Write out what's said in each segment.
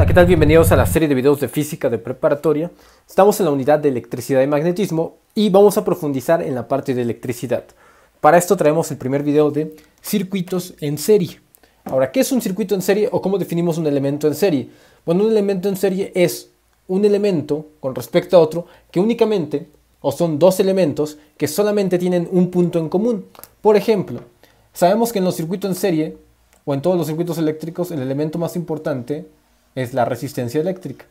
Hola, ¿qué tal? Bienvenidos a la serie de videos de física de preparatoria. Estamos en la unidad de electricidad y magnetismo y vamos a profundizar en la parte de electricidad. Para esto traemos el primer video de circuitos en serie. Ahora, ¿qué es un circuito en serie o cómo definimos un elemento en serie? Bueno, un elemento en serie es un elemento con respecto a otro que únicamente, o son dos elementos que solamente tienen un punto en común. Por ejemplo, sabemos que en los circuitos en serie o en todos los circuitos eléctricos el elemento más importante es la resistencia eléctrica.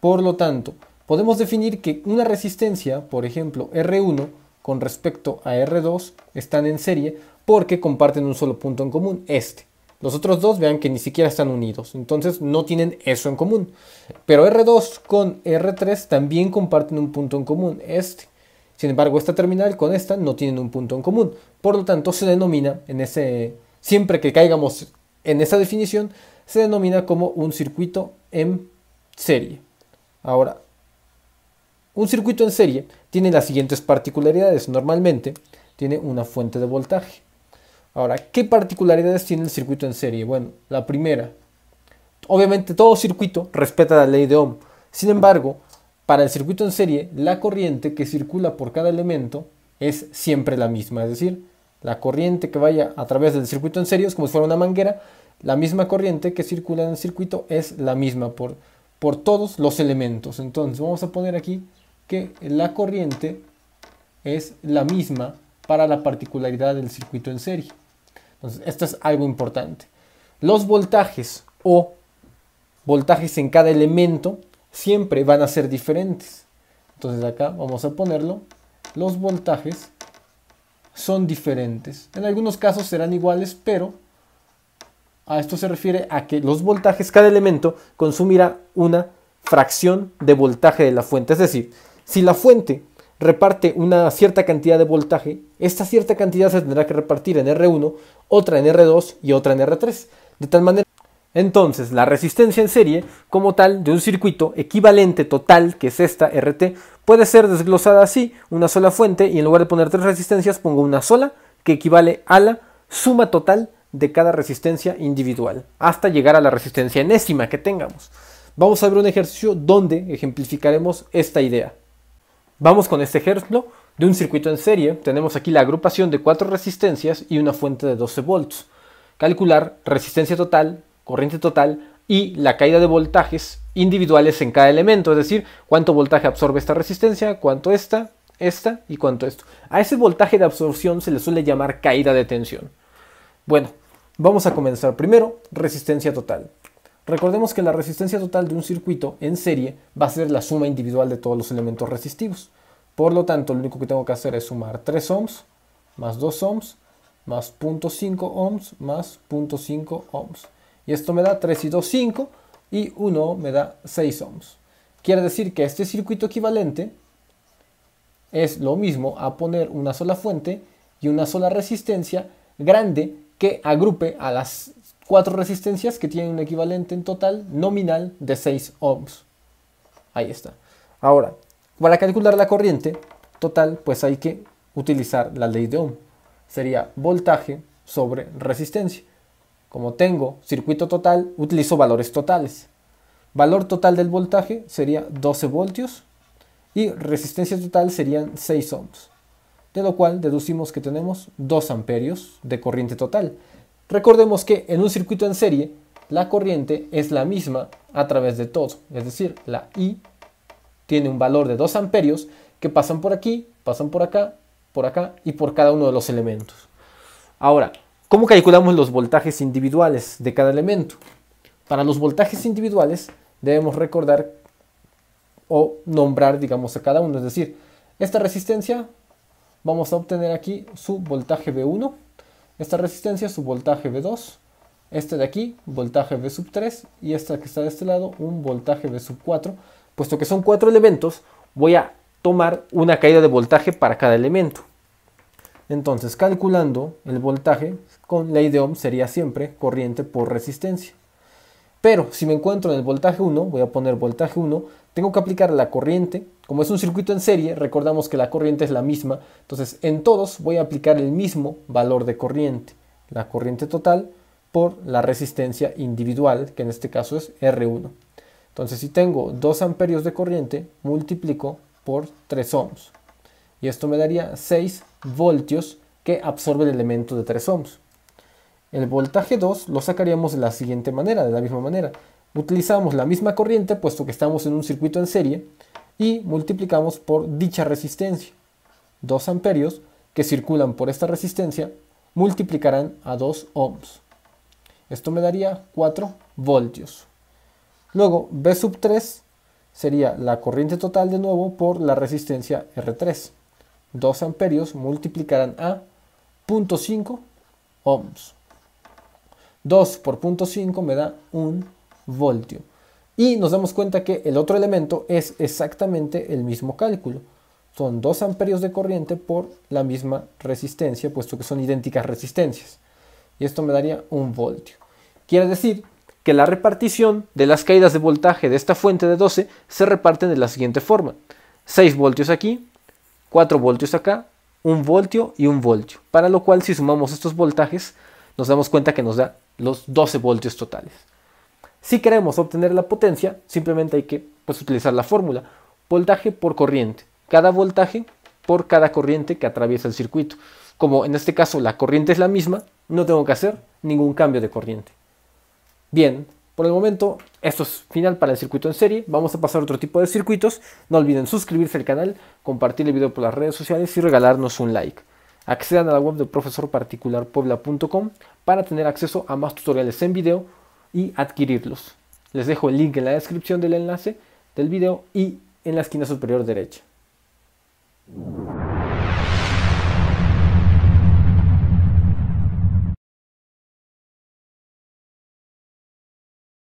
Por lo tanto, podemos definir que una resistencia, por ejemplo R1, con respecto a R2, están en serie porque comparten un solo punto en común, este. Los otros dos vean que ni siquiera están unidos, entonces no tienen eso en común. Pero R2 con R3 también comparten un punto en común, este. Sin embargo, esta terminal con esta no tienen un punto en común. Por lo tanto, se denomina en ese. Siempre que caigamos en esa definición, se denomina como un circuito en serie. Ahora, un circuito en serie tiene las siguientes particularidades. Normalmente tiene una fuente de voltaje. Ahora, ¿qué particularidades tiene el circuito en serie? Bueno, la primera, obviamente todo circuito respeta la ley de Ohm. Sin embargo, para el circuito en serie, la corriente que circula por cada elemento es siempre la misma. Es decir, la corriente que vaya a través del circuito en serie es como si fuera una manguera la misma corriente que circula en el circuito es la misma por, por todos los elementos. Entonces vamos a poner aquí que la corriente es la misma para la particularidad del circuito en serie. Entonces esto es algo importante. Los voltajes o voltajes en cada elemento siempre van a ser diferentes. Entonces acá vamos a ponerlo. Los voltajes son diferentes. En algunos casos serán iguales, pero a esto se refiere a que los voltajes, cada elemento consumirá una fracción de voltaje de la fuente. Es decir, si la fuente reparte una cierta cantidad de voltaje, esta cierta cantidad se tendrá que repartir en R1, otra en R2 y otra en R3. De tal manera, entonces la resistencia en serie como tal de un circuito equivalente total, que es esta RT, puede ser desglosada así, una sola fuente, y en lugar de poner tres resistencias pongo una sola, que equivale a la suma total de cada resistencia individual, hasta llegar a la resistencia enésima que tengamos. Vamos a ver un ejercicio donde ejemplificaremos esta idea. Vamos con este ejemplo de un circuito en serie. Tenemos aquí la agrupación de cuatro resistencias y una fuente de 12 volts. Calcular resistencia total, corriente total y la caída de voltajes individuales en cada elemento, es decir, cuánto voltaje absorbe esta resistencia, cuánto esta, esta y cuánto esto. A ese voltaje de absorción se le suele llamar caída de tensión. Bueno, Vamos a comenzar primero, resistencia total. Recordemos que la resistencia total de un circuito en serie va a ser la suma individual de todos los elementos resistivos. Por lo tanto, lo único que tengo que hacer es sumar 3 ohms más 2 ohms más 0.5 ohms más 0.5 ohms. Y esto me da 3 y 2, 5 y 1 me da 6 ohms. Quiere decir que este circuito equivalente es lo mismo a poner una sola fuente y una sola resistencia grande que agrupe a las cuatro resistencias que tienen un equivalente en total nominal de 6 ohms. Ahí está. Ahora, para calcular la corriente total, pues hay que utilizar la ley de Ohm. Sería voltaje sobre resistencia. Como tengo circuito total, utilizo valores totales. Valor total del voltaje sería 12 voltios y resistencia total serían 6 ohms de lo cual deducimos que tenemos 2 amperios de corriente total. Recordemos que en un circuito en serie, la corriente es la misma a través de todo, es decir, la I tiene un valor de 2 amperios que pasan por aquí, pasan por acá, por acá y por cada uno de los elementos. Ahora, ¿cómo calculamos los voltajes individuales de cada elemento? Para los voltajes individuales debemos recordar o nombrar, digamos, a cada uno, es decir, esta resistencia Vamos a obtener aquí su voltaje V1, esta resistencia su voltaje V2, este de aquí voltaje V 3 y esta que está de este lado un voltaje V 4. Puesto que son cuatro elementos, voy a tomar una caída de voltaje para cada elemento. Entonces, calculando el voltaje, con ley de Ohm sería siempre corriente por resistencia. Pero si me encuentro en el voltaje 1, voy a poner voltaje 1, tengo que aplicar la corriente. Como es un circuito en serie, recordamos que la corriente es la misma. Entonces en todos voy a aplicar el mismo valor de corriente. La corriente total por la resistencia individual, que en este caso es R1. Entonces si tengo 2 amperios de corriente, multiplico por 3 ohms. Y esto me daría 6 voltios que absorbe el elemento de 3 ohms. El voltaje 2 lo sacaríamos de la siguiente manera, de la misma manera. Utilizamos la misma corriente, puesto que estamos en un circuito en serie, y multiplicamos por dicha resistencia. 2 amperios que circulan por esta resistencia multiplicarán a 2 ohms. Esto me daría 4 voltios. Luego B sub 3 sería la corriente total de nuevo por la resistencia R3. 2 amperios multiplicarán a 0.5 ohms. 2 por 0.5 me da 1 voltio. Y nos damos cuenta que el otro elemento es exactamente el mismo cálculo. Son 2 amperios de corriente por la misma resistencia, puesto que son idénticas resistencias. Y esto me daría 1 voltio. Quiere decir que la repartición de las caídas de voltaje de esta fuente de 12 se reparten de la siguiente forma. 6 voltios aquí, 4 voltios acá, 1 voltio y 1 voltio. Para lo cual si sumamos estos voltajes nos damos cuenta que nos da los 12 voltios totales. Si queremos obtener la potencia, simplemente hay que pues, utilizar la fórmula. Voltaje por corriente. Cada voltaje por cada corriente que atraviesa el circuito. Como en este caso la corriente es la misma, no tengo que hacer ningún cambio de corriente. Bien, por el momento esto es final para el circuito en serie. Vamos a pasar a otro tipo de circuitos. No olviden suscribirse al canal, compartir el video por las redes sociales y regalarnos un like. Accedan a la web de ProfesorParticularPuebla.com para tener acceso a más tutoriales en video y adquirirlos. Les dejo el link en la descripción del enlace del video y en la esquina superior derecha.